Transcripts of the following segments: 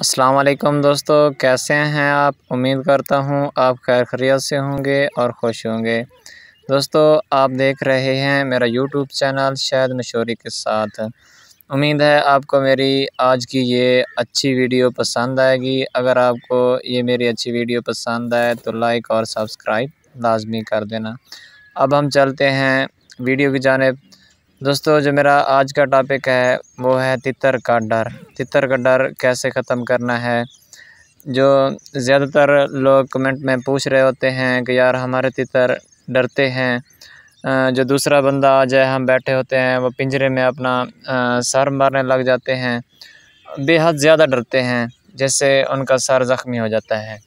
अस्सलाम वालेकुम दोस्तों कैसे हैं आप उम्मीद करता हूं आप खैर खरीत से होंगे और खुश होंगे दोस्तों आप देख रहे हैं मेरा यूट्यूब चैनल शायद मशहूरी के साथ उम्मीद है आपको मेरी आज की ये अच्छी वीडियो पसंद आएगी अगर आपको ये मेरी अच्छी वीडियो पसंद आए तो लाइक और सब्सक्राइब लाजमी कर देना अब हम चलते हैं वीडियो की जानब दोस्तों जो मेरा आज का टॉपिक है वो है तितर का डर तितर का डर कैसे ख़त्म करना है जो ज़्यादातर लोग कमेंट में पूछ रहे होते हैं कि यार हमारे तितर डरते हैं जो दूसरा बंदा आ जाए हम बैठे होते हैं वो पिंजरे में अपना सर मारने लग जाते हैं बेहद ज़्यादा डरते हैं जैसे उनका सर ज़ख्मी हो जाता है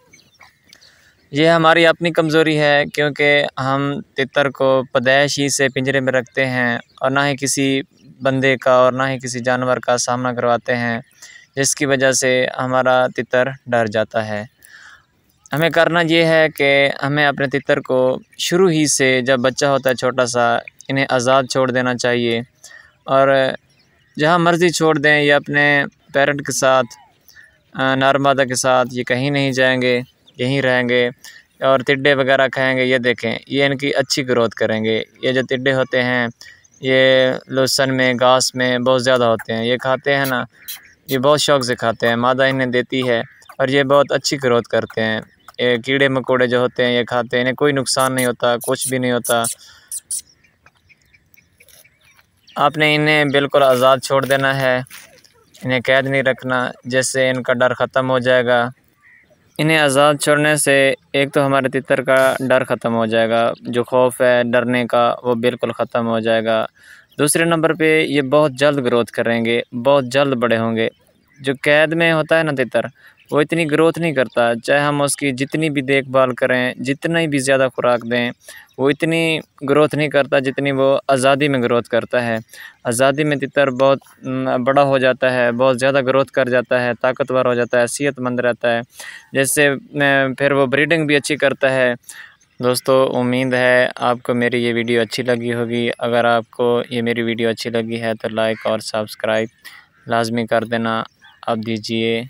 ये हमारी अपनी कमज़ोरी है क्योंकि हम तितर को पदैश ही से पिंजरे में रखते हैं और ना ही किसी बंदे का और ना ही किसी जानवर का सामना करवाते हैं जिसकी वजह से हमारा तितर डर जाता है हमें करना ये है कि हमें अपने तितर को शुरू ही से जब बच्चा होता है छोटा सा इन्हें आज़ाद छोड़ देना चाहिए और जहाँ मर्ज़ी छोड़ दें ये अपने पेरेंट के साथ नार मादा के साथ ये कहीं नहीं जाएंगे यहीं रहेंगे और टिड्डे वगैरह खाएंगे ये देखें ये इनकी अच्छी ग्रोथ करेंगे ये जो टिड्डे होते हैं ये लहसन में घास में बहुत ज़्यादा होते हैं ये खाते हैं ना ये बहुत शौक से खाते हैं मादा इन्हें देती है और ये बहुत अच्छी ग्रोथ करते हैं ये कीड़े मकोड़े जो होते हैं ये खाते हैं इन्हें कोई नुकसान नहीं होता कुछ भी नहीं होता आपने इन्हें बिल्कुल आज़ाद छोड़ देना है इन्हें कैद नहीं रखना जिससे इनका डर ख़त्म हो जाएगा इन्हें आज़ाद छोड़ने से एक तो हमारे तितर का डर ख़त्म हो जाएगा जो खौफ है डरने का वो बिल्कुल ख़त्म हो जाएगा दूसरे नंबर पे ये बहुत जल्द ग्रोथ करेंगे बहुत जल्द बड़े होंगे जो कैद में होता है ना तितर वो इतनी ग्रोथ नहीं करता चाहे हम उसकी जितनी भी देखभाल करें जितनी भी ज़्यादा खुराक दें वो इतनी ग्रोथ नहीं करता जितनी वो आज़ादी में ग्रोथ करता है आज़ादी में तितर बहुत बड़ा हो जाता है बहुत ज़्यादा ग्रोथ कर जाता है ताकतवर हो जाता है सेहतमंद रहता है जैसे फिर वो ब्रीडिंग भी अच्छी करता है दोस्तों उम्मीद है आपको मेरी ये वीडियो अच्छी लगी होगी अगर आपको ये मेरी वीडियो अच्छी लगी है तो लाइक और सब्सक्राइब लाजमी कर देना आप दीजिए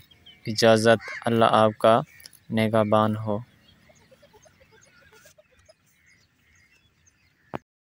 इजाज़त अल्लाह आपका नेगाबान हो